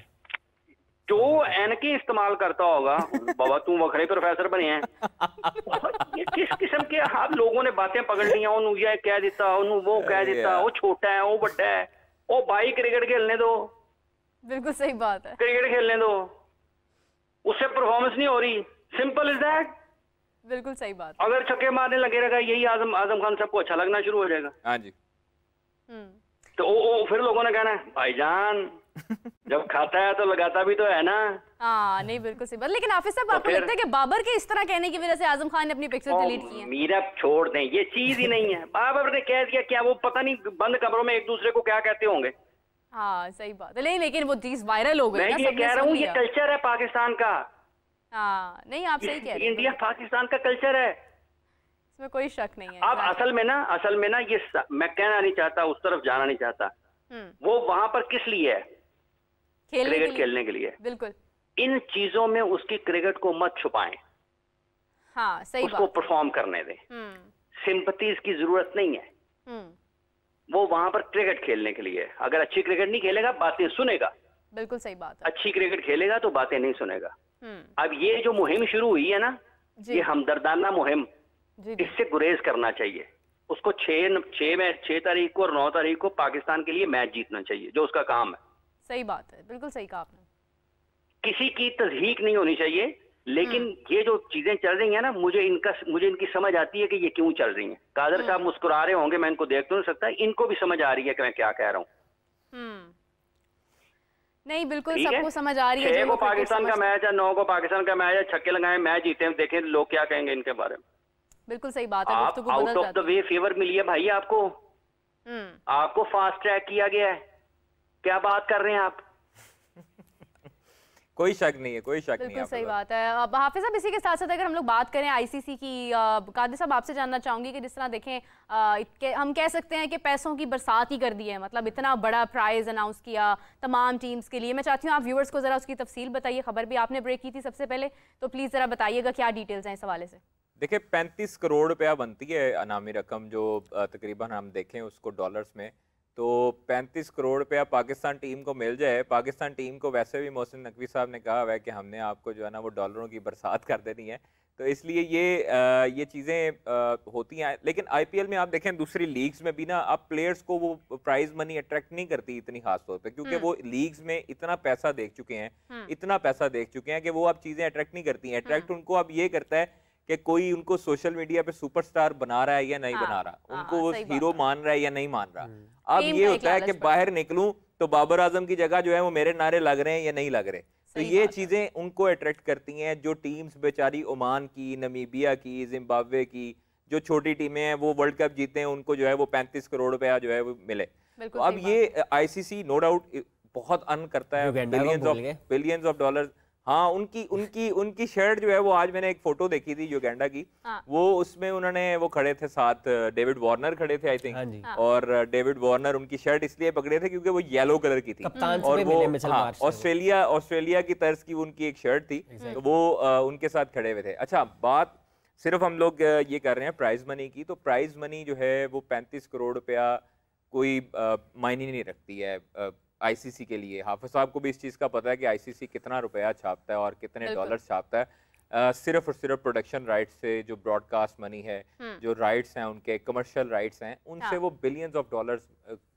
जो एन के इस्तेमाल करता होगा बाबा तू वखरे प्रोफेसर बने हैं ये किस किस्म के आप लोगों ने बातें पकड़ लिया ओनू यह कह दिता ओनू वो कह दिता वो छोटा है वो बड़ा है वो भाई क्रिकेट खेलने दो बिल्कुल सही बात है क्रिकेट खेलने दो उससे परफॉर्मेंस नहीं हो रही सिंपल इज दैट बिल्कुल सही बात अगर छक्के मारने लगे रहेगा यही आजम आजम खान सबको अच्छा लगना शुरू हो जाएगा हाँ जी हम्म। तो ओ, ओ फिर लोगों ने कहना है भाईजान जब खाता है तो लगाता भी तो है ना हाँ नहीं बिल्कुल सही बात लेकिन हाफिज साहब तो आपको लगता है कि बाबर के इस तरह कहने की वजह से आजम खान ने अपनी पिक्चर डिलीट की है मीरा छोड़ दें ये चीज ही नहीं है बाबर ने कह दिया क्या वो पता नहीं बंद कमरों में एक दूसरे को क्या कहते होंगे हाँ सही बात है नहीं लेकिन वो चीज वायरल हो गई मैं ये कह रहा हूँ ये कल्चर है पाकिस्तान का हाँ नहीं आप सही कह रहे हैं इंडिया पाकिस्तान का कल्चर है इसमें कोई शक नहीं है अब असल में ना असल में ना ये मैं कहना नहीं चाहता उस तरफ जाना नहीं चाहता हम्म। वो वहाँ पर किस लिए है खेलने क्रिकेट खेलने के लिए बिल्कुल इन चीजों में उसकी क्रिकेट को मत छुपाएं हाँ, सही उसको परफॉर्म करने दें सिंपतीज हम्म। की जरूरत नहीं है हम्म। वो वहां पर क्रिकेट खेलने के लिए अगर अच्छी क्रिकेट नहीं खेलेगा बातें सुनेगा बिल्कुल सही बात है अच्छी क्रिकेट खेलेगा तो बातें नहीं सुनेगा हम्म। अब ये जो मुहिम शुरू हुई है ना ये हमदर्दाना मुहिम इससे गुरेज करना चाहिए उसको छह छह में छह तारीख को और नौ तारीख को पाकिस्तान के लिए मैच जीतना चाहिए जो उसका काम है सही बात है बिल्कुल सही कहा आपने किसी की तस्क तो नहीं होनी चाहिए लेकिन हम्म। ये जो चीजें चल रही हैं ना मुझे इनका मुझे इनकी समझ आती है कि ये क्यों चल रही हैं कादर साहब हम्म। मुस्कुरा रहे होंगे मैं इनको देख तो नहीं सकता इनको भी समझ आ रही है कि मैं क्या कह रहा हूँ हम्म। नहीं बिल्कुल सबको समझ आ रही है छह को पाकिस्तान का मैच है नौ को पाकिस्तान का मैच है छक्के लगाए मैच जीते हैं देखें लोग क्या कहेंगे इनके बारे में बिल्कुल सही बात है out of the way favour मिली है भाई आपको आपको फास्ट ट्रैक किया गया है क्या बात कर रहे हैं आप कोई शक नहीं है कोई शक नहीं है सही बात है अब हाफिज साहब इसी के साथ साथ अगर हम लोग बात करें आईसीसी की कादिर साहब आपसे जानना चाहूंगी कि जिस तरह देखें हम कह सकते हैं कि पैसों की बरसात ही कर दी है मतलब इतना बड़ा प्राइज अनाउंस किया तमाम टीम्स के लिए मैं चाहती हूँ आप व्यूअर्स को ज़रा उसकी तफसील बताइए खबर भी आपने ब्रेक की थी सबसे पहले तो प्लीज़ ज़रा बताइएगा क्या डिटेल्स हैं इस हवाले से देखिए पैंतीस करोड़ रुपया बनती है अनामी रकम जो तकरीबन हम देखें उसको डॉलर्स में तो 35 करोड़ रुपया पाकिस्तान टीम को मिल जाए पाकिस्तान टीम को वैसे भी मोहसिन नकवी साहब ने कहा हुआ है कि हमने आपको जो है ना वो डॉलरों की बरसात कर देनी है तो इसलिए ये आ, ये चीज़ें होती हैं लेकिन आईपीएल में आप देखें दूसरी लीग्स में भी ना आप प्लेयर्स को वो प्राइज मनी अट्रैक्ट नहीं करती इतनी खास तौर पे क्योंकि हम्म। वो लीग्स में इतना पैसा देख चुके हैं हम्म। इतना पैसा देख चुके हैं कि वो आप चीज़ें अट्रैक्ट नहीं करती हैं हम्म। अट्रैक्ट उनको अब ये करता है कि कोई उनको सोशल मीडिया पे सुपरस्टार बना रहा है या नहीं हाँ, बना रहा हाँ, उनको हाँ, वो हीरो मान रहा है या नहीं मान रहा हम्म। अब ये होता है कि बाहर निकलूं तो बाबर आजम की जगह जो है वो मेरे नारे लग रहे हैं या नहीं लग रहे तो ये चीजें उनको अट्रैक्ट करती हैं जो टीम्स बेचारी ओमान की नमीबिया की जिम्बाब्वे की जो छोटी टीमें हैं वो वर्ल्ड कप जीते हैं उनको जो है वो पैंतीस करोड़ रुपया जो है वो मिले तो अब ये आईसीसी नो डाउट बहुत अन करता है billions of billions of dollar हाँ उनकी उनकी उनकी शर्ट जो है वो आज मैंने एक फोटो देखी थी युगेंडा की हाँ. वो उसमें उन्होंने वो खड़े थे साथ डेविड वार्नर खड़े थे आई थिंक हाँ. हाँ. और डेविड वार्नर उनकी शर्ट इसलिए पकड़े थे क्योंकि वो येलो कलर की थी और वो ऑस्ट्रेलिया हाँ, ऑस्ट्रेलिया ऑस्ट्रेलिया की तर्ज की उनकी एक शर्ट थी तो वो आ, उनके साथ खड़े हुए थे अच्छा बात सिर्फ हम लोग ये कर रहे हैं प्राइज मनी की तो प्राइज मनी जो है वो पैंतीस करोड़ रुपया कोई मायने नहीं रखती है आईसीसी के लिए हाफिज साहब को भी इस चीज़ का पता है कि आईसीसी कितना रुपया छापता है और कितने डॉलर छापता है आ, सिर्फ और सिर्फ प्रोडक्शन राइट्स से जो ब्रॉडकास्ट मनी है हम्म। जो राइट्स हैं उनके कमर्शियल राइट्स हैं उनसे हाँ। वो बिलियंस ऑफ डॉलर्स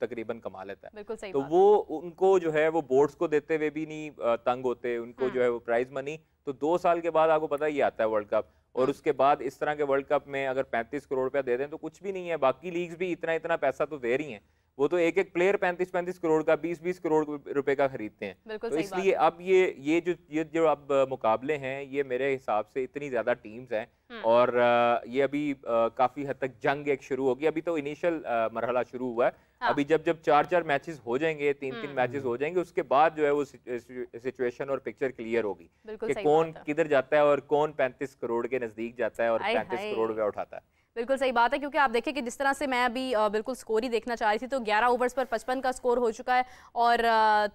तकरीबन कमा लेता है बिल्कुल सही तो वो उनको जो है वो बोर्ड्स को देते हुए भी नहीं तंग होते उनको हम्म। जो है वो प्राइज मनी तो दो साल के बाद आपको पता ही आता है वर्ल्ड कप और हम्म। उसके बाद इस तरह के वर्ल्ड कप में अगर पैंतीस करोड़ रुपया दे दें तो कुछ भी नहीं है बाकी लीग्स भी इतना इतना पैसा तो दे रही हैं वो तो एक एक प्लेयर पैंतीस पैंतीस करोड़ का बीस बीस करोड़ रुपए का खरीदते हैं तो इसलिए अब ये ये जो ये जो अब मुकाबले हैं ये मेरे हिसाब से इतनी ज्यादा टीम्स हैं हम्म। और ये अभी काफी हद तक जंग एक शुरू होगी अभी तो इनिशियल मरहला शुरू हुआ है हाँ। अभी जब जब चार चार मैचेस हो जाएंगे तीन तीन मैचेस हो जाएंगे उसके बाद जो है वो सिचुएशन और पिक्चर क्लियर होगी कि कौन किधर जाता है और कौन पैंतीस करोड़ के नजदीक जाता है और पैंतीस करोड़ रुपया उठाता है बिल्कुल सही बात है क्योंकि आप देखें कि जिस तरह से मैं अभी बिल्कुल स्कोर ही देखना चाह रही थी तो 11 ओवर्स पर 55 का स्कोर हो चुका है और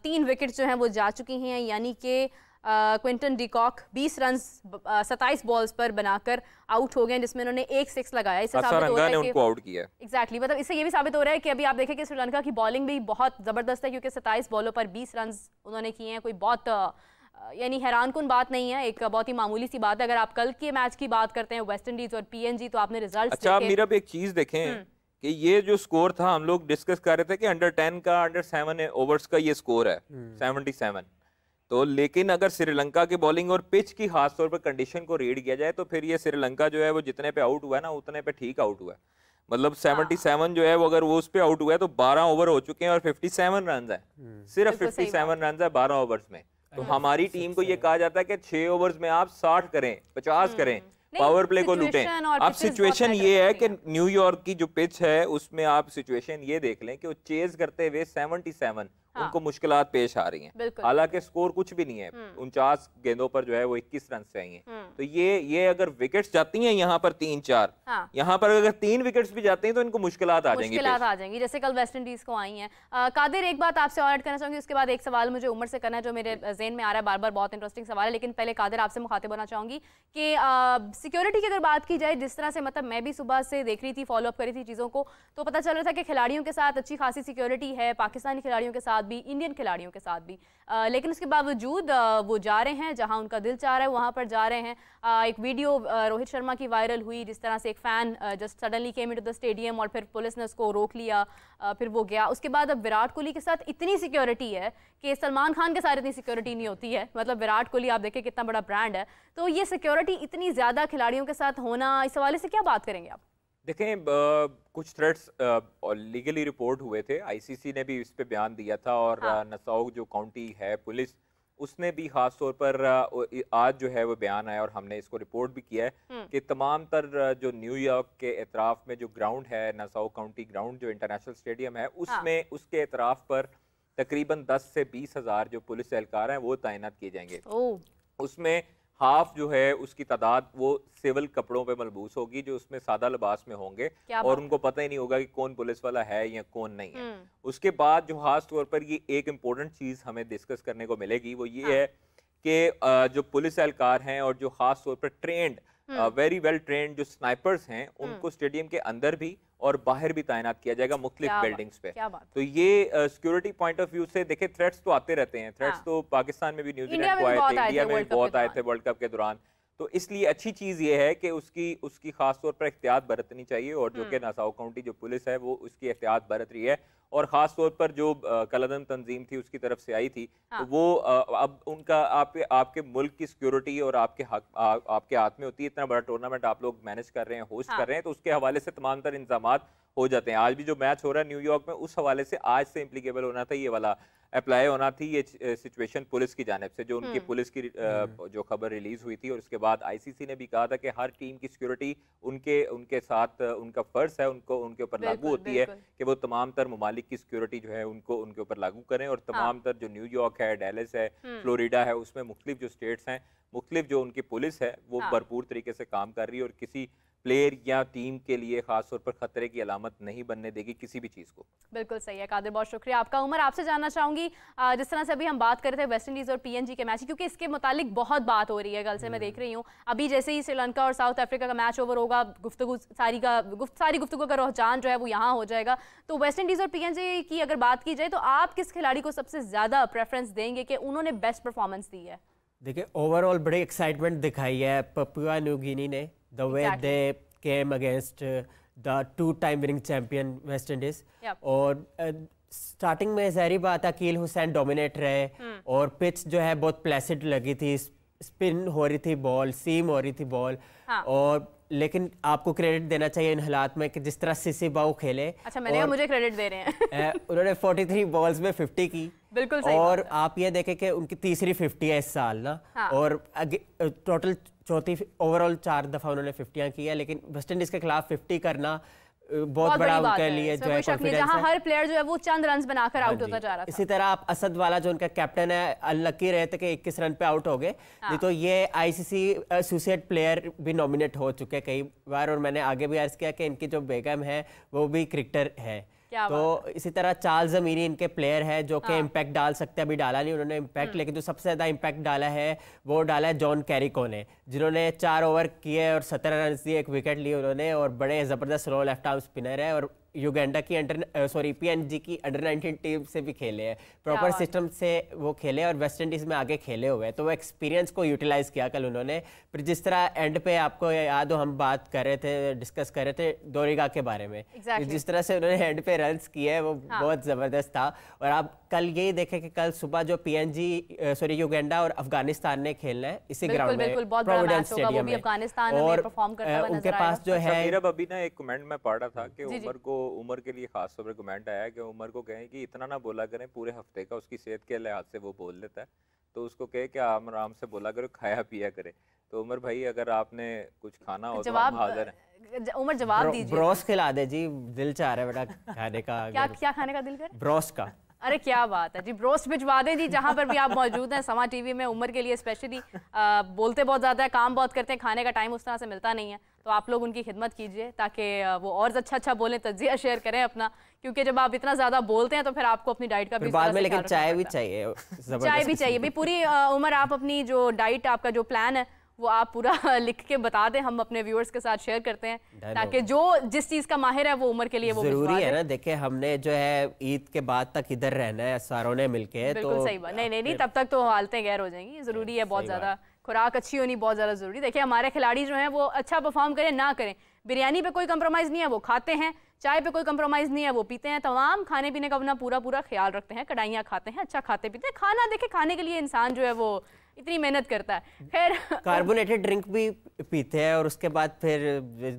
तीन विकेट जो हैं वो जा चुकी हैं यानी कि क्विंटन डिकॉक 20 रन 27 बॉल्स पर बनाकर आउट हो गए हैं जिसमें उन्होंने एक सिक्स लगाया इससे साबित हो रहा है उनको आउट किया एग्जैक्टली मतलब इससे ये भी साबित हो रहा है कि अभी आप देखें कि श्रीलंका की बॉलिंग भी बहुत ज़बरदस्त है क्योंकि सत्ताईस बॉलों पर बीस रन उन्होंने किए हैं कोई बहुत यानी हैरान कन बात नहीं है एक बहुत ही मामूली सी बात है अगर आप कल के मैच की बात करते हैं वेस्ट इंडीज और पीएनजी तो आपने रिजल्ट अच्छा मेरा एक चीज देखें हम्म। कि ये जो स्कोर था हम लोग डिस्कस कर रहे थे कि अंडर टेन का अंडर सेवन ओवर्स का ये स्कोर है सेवनटी हम्म। सेवन तो लेकिन अगर श्रीलंका की बॉलिंग और पिच की खासतौर पर कंडीशन को रीड किया जाए तो फिर ये श्रीलंका जो है वो जितने पे आउट हुआ है ना उतने पे ठीक आउट हुआ है मतलब सेवनटी हाँ। सेवन जो है वो अगर वो उस पर आउट हुआ है तो बारह ओवर हो चुके हैं और फिफ्टी सेवन रन है सिर्फ सेवन रन है बारह ओवर्स में तो हाँ, हमारी टीम को ये कहा जाता है कि छह ओवर्स में आप साठ करें पचास हम्म। करें पावर प्ले को लूटे आप सिचुएशन ये है कि न्यूयॉर्क की जो पिच है उसमें आप सिचुएशन ये देख लें कि वो चेज करते हुए सेवनटी सेवन हाँ। उनको मुश्किल पेश आ रही हैं हालांकि स्कोर कुछ भी नहीं है हम्म। उनचास गेंदों पर जो है वो 21 रन से आई चाहिए हम्म। तो ये ये अगर विकेट्स जाती हैं यहाँ पर तीन चार हाँ। यहाँ पर अगर तीन विकेट्स भी जाते हैं तो इनको मुश्किल आ जाएंगी मुश्किल आ जाएंगी जैसे कल वेस्ट इंडीज को आई है कादिर एक बात आपसे और ऐड करना चाहूंगी उसके बाद एक सवाल मुझे उम्र से करना है जो मेरे जेन में आ रहा है बार बार बहुत इंटरेस्टिंग सवाल है लेकिन पहले कादिर आपसे मुखातिब होना चाहूंगी कि सिक्योरिटी की अगर बात की जाए जिस तरह से मतलब मैं भी सुबह से देख रही थी फॉलोअप कर रही थी चीज़ों को तो पता चल रहा था कि खिलाड़ियों के साथ अच्छी खासी सिक्योरिटी है पाकिस्तानी खिलाड़ियों के साथ भी इंडियन खिलाड़ियों के साथ भी आ, लेकिन उसके बावजूद वो जा रहे हैं जहाँ उनका दिल चाह रहा है वहाँ पर जा रहे हैं आ, एक वीडियो रोहित शर्मा की वायरल हुई जिस तरह से एक fan just suddenly came to the stadium और फिर पुलिस ने उसको रोक लिया फिर वो गया उसके बाद अब विराट कोहली के साथ इतनी सिक्योरिटी है कि सलमान खान के साथ इतनी सिक्योरिटी नहीं होती है मतलब विराट कोहली आप देखें कितना बड़ा ब्रांड है तो ये सिक्योरिटी इतनी ज़्यादा खिलाड़ियों के साथ होना इस हवाले से क्या बात करेंगे आप देखें कुछ थ्रेड्स लीगली रिपोर्ट हुए थे आईसीसी ने भी इस पे बयान दिया था और हाँ। नसाओ जो काउंटी है पुलिस उसने भी ख़ास तौर पर आज जो है वो बयान आया और हमने इसको रिपोर्ट भी किया है हम्म। कि तमाम तर जो न्यूयॉर्क के एतराफ़ में जो ग्राउंड है नसाओ काउंटी ग्राउंड जो इंटरनेशनल स्टेडियम है हाँ। उसमें हाँ। उसके एतराफ़ पर तकरीबन दस से बीस हज़ार जो पुलिस एहलकार हैं वो तैनात किए जाएंगे उसमें हाफ जो है उसकी तादाद वो सिविल कपड़ों पे मलबूस होगी जो उसमें सादा लिबास में होंगे और उनको पता ही नहीं होगा कि कौन पुलिस वाला है या कौन नहीं है हम्म। उसके बाद जो खास तौर पर ये एक इम्पोर्टेंट चीज़ हमें डिस्कस करने को मिलेगी वो ये हाँ। है कि जो पुलिस एहलकार हैं और जो खास तौर पर ट्रेंड वेरी वेल ट्रेन जो स्नाइपर्स हैं हम्म। उनको स्टेडियम के अंदर भी और बाहर भी तैनात किया जाएगा मुख्तलिफ बिल्डिंग्स पे तो ये सिक्योरिटी पॉइंट ऑफ व्यू से देखे थ्रेट्स तो आते रहते हैं थ्रेट्स हाँ। तो पाकिस्तान में भी न्यूजीलैंड को आए थे इंडिया में बहुत आए थे वर्ल्ड कप के दौरान तो इसलिए अच्छी चीज़ ये है कि उसकी उसकी ख़ास तौर पर एहतियात बरतनी चाहिए और जो कि हम्म। नासाओ काउंटी जो पुलिस है वो उसकी एहतियात बरत रही है और ख़ास तौर पर जो कलदम तंजीम थी उसकी तरफ से आई थी तो हाँ। तो वो अब उनका आपके आपके मुल्क की सिक्योरिटी और आपके हक हाँ, आपके हाथ में होती है इतना बड़ा टूर्नामेंट आप लोग मैनेज कर रहे हैं होस्ट हाँ। कर रहे हैं तो उसके हवाले से तमाम तर इंजाम हो जाते हैं आज भी जो मैच हो रहा है न्यूयॉर्क में उस हवाले से आज से इम्प्लीकेबल होना था ये वाला अप्लाई होना थी ये सिचुएशन पुलिस की जानब से जो उनकी हम्म। पुलिस की हम्म। जो खबर रिलीज हुई थी और उसके बाद आईसीसी ने भी कहा था कि हर टीम की सिक्योरिटी उनके उनके साथ उनका फर्ज है उनको उनके ऊपर लागू होती है कि वो तमाम तर ममालिक की सिक्योरिटी जो है उनको उनके ऊपर लागू करें और हाँ। तमाम तर जो न्यूयॉर्क है डेलिस है फ्लोरिडा हम्म। है उसमें मुख्तलिफ जो स्टेट्स हैं मुख्तलिफ जो उनकी पुलिस है वो हाँ। भरपूर तरीके से काम कर रही है और किसी प्लेयर या टीम के लिए खासतौर पर खतरे की अलामत नहीं बनने देगी किसी भी चीज़ को बिल्कुल सही है कादिर बहुत शुक्रिया आपका उमर आपसे जानना चाहूंगी जिस तरह से अभी हम बात कर रहे थे वेस्ट इंडीज़ और पीएनजी के मैच क्योंकि इसके मुतालिक बहुत बात हो रही है कल से मैं देख रही हूँ अभी जैसे ही श्रीलंका और साउथ अफ्रीका का मैच ओवर होगा गुफ्तु सारी का गुफ्त सारी गुफ्तु का रुझान जो है वो यहाँ हो जाएगा तो वेस्ट इंडीज़ और पी की अगर बात की जाए तो आप किस खिलाड़ी को सबसे ज़्यादा प्रेफरेंस देंगे कि उन्होंने बेस्ट परफॉर्मेंस दी है देखिए ओवरऑल बड़ी एक्साइटमेंट दिखाई है पपुआ न्यूगिनी ने the way exactly. they came against uh, the two-time winning champion West Indies yep. और स्टार्टिंग uh, में जहरी बात अकील हुसैन डोमिनेट रहे hmm. और पिच जो है बहुत प्लेसिड लगी थी स्पिन हो रही थी बॉल सीम हो रही थी बॉल हाँ. और लेकिन आपको क्रेडिट देना चाहिए इन हालात में कि जिस तरह सीसी बाऊ खेले अच्छा मैंने मुझे क्रेडिट दे रहे हैं उन्होंने 43 बॉल्स में 50 की बिल्कुल सही और आप ये देखें कि उनकी तीसरी 50 है इस साल ना हाँ. और टोटल चौथी ओवरऑल चार दफ़ा उन्होंने फिफ्टियाँ की है लेकिन वेस्ट इंडीज़ के खिलाफ फिफ्टी करना बहुत, बहुत बड़ा उनके लिए जो है कॉन्फिडेंस है हर प्लेयर जो है वो चंद रन बनाकर आउट हाँ होता जा रहा था इसी तरह आप असद वाला जो उनका कैप्टन है अनलक्की रहे थे तो कि इक्कीस रन पे आउट हो गए हाँ। नहीं तो ये आईसीसी एसोसिएट प्लेयर भी नॉमिनेट हो चुके हैं कई बार और मैंने आगे भी अर्ज किया कि इनकी जो बेगम है वो भी क्रिकेटर है तो इसी तरह चार्ल्स जमीनी इनके प्लेयर है जो कि इम्पैक्ट हाँ। डाल सकते हैं अभी डाला नहीं उन्होंने इम्पैक्ट हम्म। लेकिन जो सबसे ज़्यादा इम्पैक्ट डाला है वो डाला है जॉन कैरिको ने जिन्होंने चार ओवर किए और सत्रह रन दिए एक विकेट लिए उन्होंने और बड़े ज़बरदस्त स्लो लेफ्ट आर्म स्पिनर है और युगेंडा की अंडर सॉरी पीएनजी की अंडर 19 टीम से भी खेले हैं प्रॉपर सिस्टम से वो खेले और वेस्ट इंडीज में आगे खेले हुए तो वो एक्सपीरियंस को यूटिलाइज किया कल उन्होंने पर जिस तरह एंड पे आपको याद हो हम बात कर रहे थे डिस्कस कर रहे थे दोरेगा के बारे में exactly. जिस तरह से उन्होंने एंड पे रन किए वो हाँ. बहुत जबरदस्त था और आप कल यही देखे कि कल सुबह जो पीएनजी सॉरी युगेंडा और अफगानिस्तान ने खेलना है इसी ग्राउंड में प्रोविडेंस स्टेडियम में अफगानिस्तान और उनके पास जो अच्छा, है मीरब अभी ना एक कमेंट में पढ़ रहा था कि उमर को उमर के लिए खास तौर पर कमेंट आया कि उमर को कहें कि इतना ना बोला करें पूरे हफ्ते का उसकी सेहत के लिहाज से वो बोल लेता है तो उसको कहे कि आप आराम से बोला करो खाया पिया करे तो उमर भाई अगर आपने कुछ खाना हो तो हम हाजिर हैं उमर जवाब दीजिए ब्रोस खिला दे जी दिल चाह रहा है बेटा खाने का क्या क्या खाने का दिल कर ब्रोस का अरे क्या बात है जी ब्रोस्ट भिजवा दें जी जहाँ पर भी आप मौजूद हैं समा टीवी में उम्र के लिए स्पेशली बोलते बहुत ज़्यादा है काम बहुत करते हैं खाने का टाइम उस तरह से मिलता नहीं है तो आप लोग उनकी खिदमत कीजिए ताकि वो और अच्छा अच्छा बोलें तजिया शेयर करें अपना क्योंकि जब आप इतना ज़्यादा बोलते हैं तो फिर आपको अपनी डाइट का भी बाद में लेकिन चाय भी चाहिए चाय भी चाहिए भाई पूरी उम्र आप अपनी जो डाइट आपका जो प्लान है वो आप पूरा लिख के बता दें हम अपने व्यूअर्स के साथ शेयर करते हैं ताकि जो जिस चीज़ का माहिर है वो उम्र के लिए वो ज़रूरी है ना देखे हमने जो है ईद के बाद तक इधर रहना है सारों ने मिल के तो सही बात नहीं नहीं नहीं तब तक तो हालतें गैर हो जाएंगी ज़रूरी है बहुत ज़्यादा खुराक अच्छी होनी बहुत ज़्यादा ज़रूरी देखिये हमारे खिलाड़ी जो है वो अच्छा परफॉर्म करें ना करें बिरयानी पे कोई कंप्रोमाइज़ नहीं है वो खाते हैं चाय पे कोई कंप्रोमाइज़ नहीं है वो पीते हैं तमाम खाने पीने का अपना पूरा पूरा ख्याल रखते हैं कढ़ाइयाँ खाते हैं अच्छा खाते पीते हैं खाना देखे खाने के लिए इंसान जो है वो इतनी मेहनत करता है खैर कार्बोनेटेड ड्रिंक भी पीते हैं और उसके बाद फिर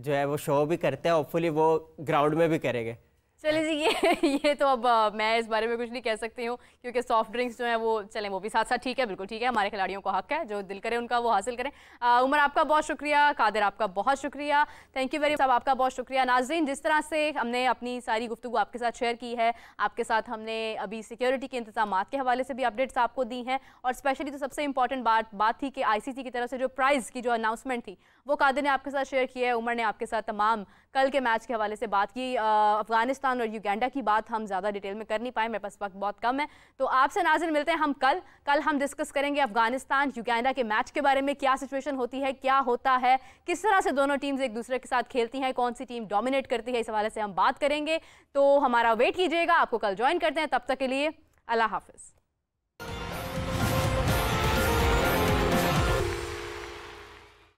जो है वो शो भी करते हैं होपफुली वो ग्राउंड में भी करेंगे चले जी ये ये तो अब मैं इस बारे में कुछ नहीं कह सकती हूँ क्योंकि सॉफ्ट ड्रिंक्स जो है वो चलें वो भी साथ साथ ठीक है बिल्कुल ठीक है हमारे खिलाड़ियों को हक है जो दिल करे उनका वो हासिल करें आ, उमर आपका बहुत शुक्रिया कादिर आपका बहुत शुक्रिया थैंक यू वेरी मच आपका बहुत शुक्रिया नाजरीन जिस तरह से हमने अपनी सारी गुफ्तु आपके साथ शेयर की है आपके साथ हमने अभी सिक्योरिटी के इंतजाम के हवाले से भी अपडेट्स आपको दी हैं और स्पेशली तो सबसे इंपॉर्टेंट बात बात थी कि आई की तरफ से जो प्राइज़ की जो अनाउंसमेंट थी वो कादिर ने आपके साथ शेयर किया है उमर ने आपके साथ तमाम कल के मैच के हवाले से बात की अफगानिस्तान और युगेंडा की बात हम ज़्यादा डिटेल में कर नहीं पाए मेरे पास वक्त बहुत कम है तो आपसे नाजिर मिलते हैं हम कल कल हम डिस्कस करेंगे अफगानिस्तान युगेंडा के मैच के बारे में क्या सिचुएशन होती है क्या होता है किस तरह से दोनों टीम्स एक दूसरे के साथ खेलती हैं कौन सी टीम डोमिनेट करती है इस हवाले से हम बात करेंगे तो हमारा वेट कीजिएगा आपको कल ज्वाइन करते हैं तब तक के लिए अल्लाह हाफिज़